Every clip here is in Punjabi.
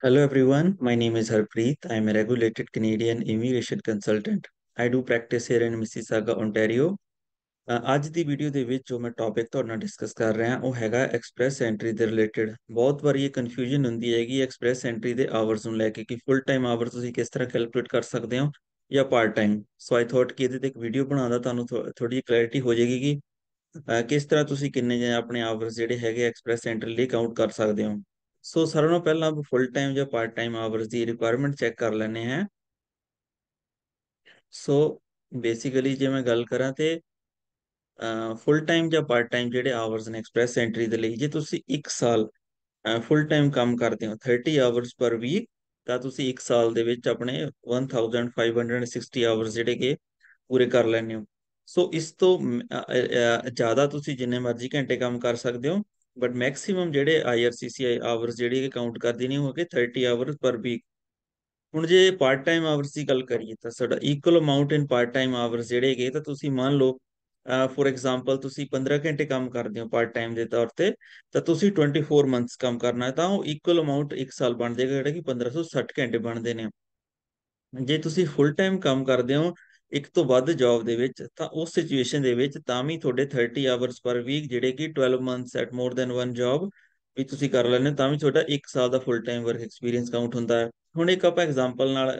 Hello everyone, my name is Harpreet. I am a regulated Canadian immigration consultant. I do practice here in Mississauga, Ontario. ਅੱਜ ਦੀ ਵੀਡੀਓ ਦੇ ਵਿੱਚ ਜੋ ਮੈਂ ਟੌਪਿਕ ਤੁਹਾਡੇ ਨਾਲ ਡਿਸਕਸ ਕਰ ਰਿਹਾ ਹਾਂ ਉਹ ਹੈਗਾ ਐਕਸਪ੍ਰੈਸ ਐਂਟਰੀ ਦੇ ਰਿਲੇਟਡ ਬਹੁਤ ਵਾਰੀ ਇਹ ਕਨਫਿਊਜ਼ਨ ਹੁੰਦੀ ਹੈ ਕਿ ਐਕਸਪ੍ਰੈਸ ਐਂਟਰੀ ਦੇ ਆਵਰਸ ਨੂੰ ਲੈ ਕੇ ਕਿ ਫੁੱਲ ਟਾਈਮ ਆਵਰ ਤੁਸੀਂ ਕਿਸ ਤਰ੍ਹਾਂ ਕੈਲਕੂਲੇਟ ਕਰ ਸਕਦੇ ਹੋ ਜਾਂ part time so I thought ਕਿ ਇਹਦੇ ਤੇ ਇੱਕ ਵੀਡੀਓ ਬਣਾਉਂਦਾ ਤੁਹਾਨੂੰ ਥੋੜੀ ਕਲੈਰਿਟੀ ਹੋ ਜਾਏਗੀ ਕਿ ਕਿਸ ਤਰ੍ਹਾਂ ਤੁਸੀਂ ਕਿੰਨੇ ਆਪਣੇ ਆਵਰਸ ਜਿਹੜੇ ਹੈਗੇ ਐਕਸਪ੍ਰੈਸ ਐਂਟਰੀ ਲਈ ਕਾਊਂਟ ਕਰ ਸਕਦੇ ਹੋ ਸੋ ਸਾਰਿਆਂ ਨਾਲੋਂ ਪਹਿਲਾਂ ਆਪ ਫੁੱਲ ਟਾਈਮ ਜਾਂ ਪਾਰਟ ਟਾਈਮ ਆਵਰਸ ਦੀ ਰਿਕੁਆਇਰਮੈਂਟ ਚੈੱਕ ਕਰ ਲੈਣੇ ਹੈ ਸੋ ਬੇਸਿਕਲੀ ਜੇ ਮੈਂ ਗੱਲ ਕਰਾਂ ਤੇ ਫੁੱਲ ਟਾਈਮ ਜਾਂ ਪਾਰਟ ਟਾਈਮ ਜਿਹੜੇ ਆਵਰਸ ਨੇ ਐਕਸਪ੍ਰੈਸ ਐਂਟਰੀ ਦੇ ਲਈ ਜੇ ਤੁਸੀਂ 1 ਸਾਲ ਫੁੱਲ ਟਾਈਮ ਕੰਮ ਕਰਦੇ ਹੋ 30 ਆਵਰਸ ਪਰ ਵੀਕ ਤਾਂ ਤੁਸੀਂ 1 ਸਾਲ ਦੇ ਵਿੱਚ ਆਪਣੇ 1560 ਆਵਰਸ ਜਿਹੜੇ ਕਿ ਪੂਰੇ ਕਰ ਲੈਣੇ ਹੋ ਸੋ ਇਸ ਤੋਂ ਜ਼ਿਆਦਾ ਤੁਸੀਂ ਜਿੰਨੇ ਮਰਜ਼ੀ ਘੰਟੇ ਕੰਮ ਕਰ ਸਕਦੇ ਹੋ ਬਟ ਮੈਕਸਿਮਮ ਜਿਹੜੇ ਆਈਆਰਸੀਸੀਆਈ ਆਵਰਸ ਜਿਹੜੀ ਕਿ ਕਾਊਂਟ ਕਰਦੀ ਨਹੀਂ ਹੋਗੇ 30 ਆਵਰਸ ਪਰ ਵੀਕ ਹੁਣ ਜੇ ਪਾਰਟ ਟਾਈਮ ਆਵਰਸ ਦੀ ਗੱਲ ਕਰੀਏ ਤਾਂ ਸਾਡਾ equal amount in part time hours ਜਿਹੜੇ ਗਏ ਤਾਂ ਤੁਸੀਂ ਮੰਨ ਲਓ ਫੋਰ ਐਗਜ਼ਾਮਪਲ ਤੁਸੀਂ 15 ਘੰਟੇ ਕੰਮ ਕਰਦੇ ਹੋ ਪਾਰਟ ਟਾਈਮ ਦੇ ਤੌਰ ਤੇ ਤਾਂ ਤੁਸੀਂ 24 ਮੰਥਸ ਕੰਮ ਕਰਨਾ ਹੈ ਤਾਂ ਉਹ ਇਕੁਅਲ ਅਮਾਉਂਟ 1 ਸਾਲ ਬਣ ਜਾਏਗਾ ਜਿਹੜਾ ਕਿ 1560 ਘੰਟੇ ਬਣਦੇ ਨੇ ਜੇ ਤੁਸੀਂ ਫੁੱਲ ਟਾਈਮ ਕੰਮ ਕਰਦੇ ਹੋ ਇੱਕ ਤੋਂ ਵੱਧ ਜੌਬ ਦੇ ਵਿੱਚ ਤਾਂ ਉਸ ਸਿਚੁਏਸ਼ਨ ਦੇ ਵਿੱਚ ਤਾਂ ਵੀ ਤੁਹਾਡੇ 30 ਆਵਰਸ ਪਰ ਵੀਕ ਜਿਹੜੇ ਕਿ 12 months at more than one job ਵੀ ਤੁਸੀਂ ਕਰ ਲੈਣੇ ਤਾਂ ਵੀ ਤੁਹਾਡਾ 1 ਸਾਲ ਦਾ full time work experience count ਹੁੰਦਾ ਹੈ ਹੁਣ ਇੱਕ ਆਪਾਂ ਐਗਜ਼ਾਮਪਲ ਨਾਲ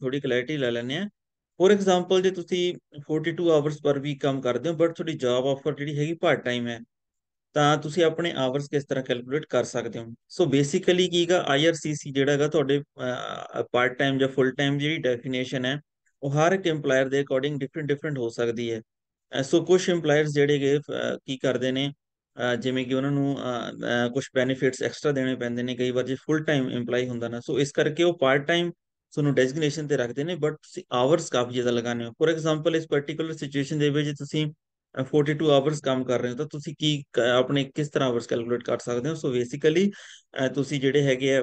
ਥੋੜੀ ਕਲੈਰਿਟੀ ਲੈ ਲੈਣੇ ਆ ਫੋਰ ਐਗਜ਼ਾਮਪਲ ਜੇ ਤੁਸੀਂ 42 ਆਵਰਸ ਪਰ ਵੀਕ ਕੰਮ ਕਰਦੇ ਹੋ ਬਟ ਤੁਹਾਡੀ ਜੌਬ ਆਫਰ ਜਿਹੜੀ ਹੈਗੀ ਪਾਰਟ ਟਾਈਮ ਹੈ ਤਾਂ ਤੁਸੀਂ ਆਪਣੇ ਆਵਰਸ ਕਿਸ ਤਰ੍ਹਾਂ ਕੈਲਕੂਲੇਟ ਕਰ ਸਕਦੇ ਹੋ ਸੋ ਬੇਸਿਕਲੀ ਕੀਗਾ ਆਈਆਰਸੀਸੀ ਜਿਹੜਾ ਹੈਗਾ ਤੁਹਾਡੇ ਪਾਰਟ ਟਾਈਮ ਜਾਂ ਫੁੱਲ ਟਾਈਮ ਜਿਹੜੀ ਡੈਫੀਨੇਸ਼ਨ ਹੈ ਉਹ ਹਰ ਇੱਕ ਏਮਪਲਾਇਰ ਦੇ ਅਕੋਰਡਿੰਗ ਡਿਫਰੈਂਟ ਡਿਫਰੈਂਟ ਹੋ ਸਕਦੀ ਹੈ ਸੋ ਕੁਝ ਏਮਪਲਾਇਰਸ ਜਿਹੜੇ ਕਿ ਕੀ ਕਰਦੇ ਨੇ ਜਿਵੇਂ ਕਿ ਉਹਨਾਂ ਨੂੰ ਕੁਝ ਬੈਨੀਫਿਟਸ ਐਕਸਟਰਾ ਦੇਣੇ ਪੈਂਦੇ ਨੇ ਕਈ ਵਾਰ ਜੇ ਫੁੱਲ ਟਾਈਮ ਏਮਪਲਾਈ ਹੁੰਦਾ ਨਾ ਸੋ ਇਸ ਕਰਕੇ ਉਹ ਪਾਰਟ ਟਾਈਮ ਤੁਹਾਨੂੰ ਡੈਜ਼ਿਗਨੇਸ਼ਨ ਤੇ ਰੱਖਦੇ ਨੇ ਬਟ ਤੁਸੀਂ ਆਵਰਸ ਕਾਫੀ ਜ਼ਿਆਦਾ ਲਗਾਨੇ ਹੋ ਫੋਰ ਐਗਜ਼ਾਮਪਲ ਇਸ ਪਾਰਟਿਕੂਲਰ ਸਿਚੁਏਸ਼ਨ ਦੇ ਵਿੱਚ ਤੁਸੀਂ 42 ਆਵਰਸ ਕੰਮ ਕਰ ਰਹੇ ਹੋ ਤਾਂ ਤੁਸੀਂ ਕੀ ਆਪਣੇ ਕਿਸ ਤਰ੍ਹਾਂ ਆਵਰਸ ਕੈਲਕੂਲੇਟ ਕਰ ਸਕਦੇ ਹੋ ਸੋ ਬੇਸਿਕਲੀ ਤੁਸੀਂ ਜਿਹੜੇ ਹੈਗੇ ਆ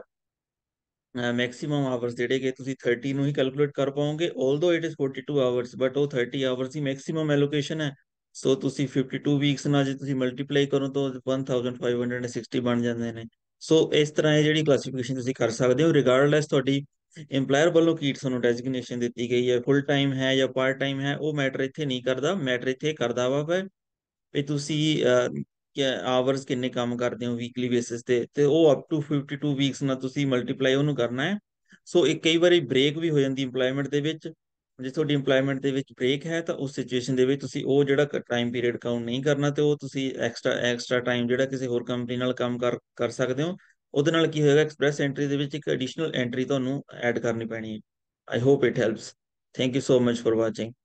ਮੈਕਸਿਮਮ ਆਵਰਸ ਜਿਹੜੇ ਕਿ ਤੁਸੀਂ 30 ਨੂੰ ਹੀ ਕੈਲਕੂਲੇਟ ਕਰ ਪਾਓਗੇ although it is 42 hours but ਉਹ 30 ਆਵਰਸ ਹੀ ਮੈਕਸਿਮਮ ਅਲੋਕੇਸ਼ਨ ਹੈ ਸੋ ਤੁਸੀਂ 52 ਵੀਕਸ ਨਾਲ ਜੇ ਤੁਸੀਂ ਮਲਟੀਪਲਾਈ ਕਰੋ ਤਾਂ 1560 ਬਣ ਜਾਂਦੇ ਨੇ ਸੋ ਇਸ ਤਰ੍ਹਾਂ ਇਹ ਜਿਹੜੀ ਕਲਾਸੀਫਿਕੇਸ਼ਨ ਤੁਸੀਂ ਕਰ ਸਕਦੇ ਹੋ ਰਿਗਾਰਡਲੈਸ ਤੁਹਾਡੀ ਏਮਪਲਾਇਰ ਵੱਲੋਂ ਕੀ ਤੁਹਾਨੂੰ ਡੈਜ਼ਿਗਨੇਸ਼ਨ ਦਿੱਤੀ ਗਈ ਹੈ ਫੁੱਲ ਟਾਈਮ ਹੈ ਜਾਂ ਪਾਰਟ ਟਾਈਮ ਹੈ ਉਹ ਮੈਟਰ ਇੱਥੇ ਨਹੀਂ ਕਰਦਾ ਮੈਟਰ ਇੱਥੇ ਕਰਦਾ ਵਾ ਵੀ ਤੁਸੀਂ ਆਵਰਸ ਕਿੰਨੇ ਕੰਮ ਕਰਦੇ ਹੋ ਵੀਕਲੀ ਬੇਸਿਸ ਤੇ ਤੇ ਉਹ ਅਪ ਟੂ 52 ਵੀਕਸ ਨਾਲ ਤੁਸੀਂ ਮਲਟੀਪਲਾਈ ਉਹਨੂੰ ਕਰਨਾ ਹੈ ਸੋ ਇਹ ਕਈ ਵਾਰੀ ਬ੍ਰੇਕ ਵੀ ਹੋ ਜਾਂਦੀ ਏਮਪਲੋਇਮੈਂਟ ਦੇ ਵਿੱਚ ਜੇ ਤੁਹਾਡੀ ਏਮਪਲੋਇਮੈਂਟ ਦੇ ਵਿੱਚ ਬ੍ਰੇਕ ਹੈ ਤਾਂ ਉਸ ਸਿਚੁਏਸ਼ਨ ਦੇ ਵਿੱਚ ਤੁਸੀਂ ਉਹ ਜਿਹੜਾ ਟਾਈਮ ਪੀਰੀਅਡ ਕਾਊਂਟ ਨਹੀਂ ਕਰਨਾ ਤੇ ਉਹ ਤੁਸੀਂ ਐਕਸਟਰਾ ਐਕਸਟਰਾ ਟਾਈਮ ਜਿਹੜਾ ਕਿਸੇ ਹੋਰ ਕੰਪਨੀ ਨਾਲ ਕੰਮ ਕਰ ਕਰ ਸਕਦੇ ਹੋ ਉਹਦੇ ਨਾਲ ਕੀ ਹੋਏਗਾ ਐਕਸਪ੍ਰੈਸ ਐਂਟਰੀ ਦੇ ਵਿੱਚ ਇੱਕ ਐਡੀਸ਼ਨਲ ਐਂਟਰੀ ਤੁਹਾਨੂੰ ਐਡ ਕਰਨੀ ਪੈਣੀ ਹੈ I hope it helps thank you so much for watching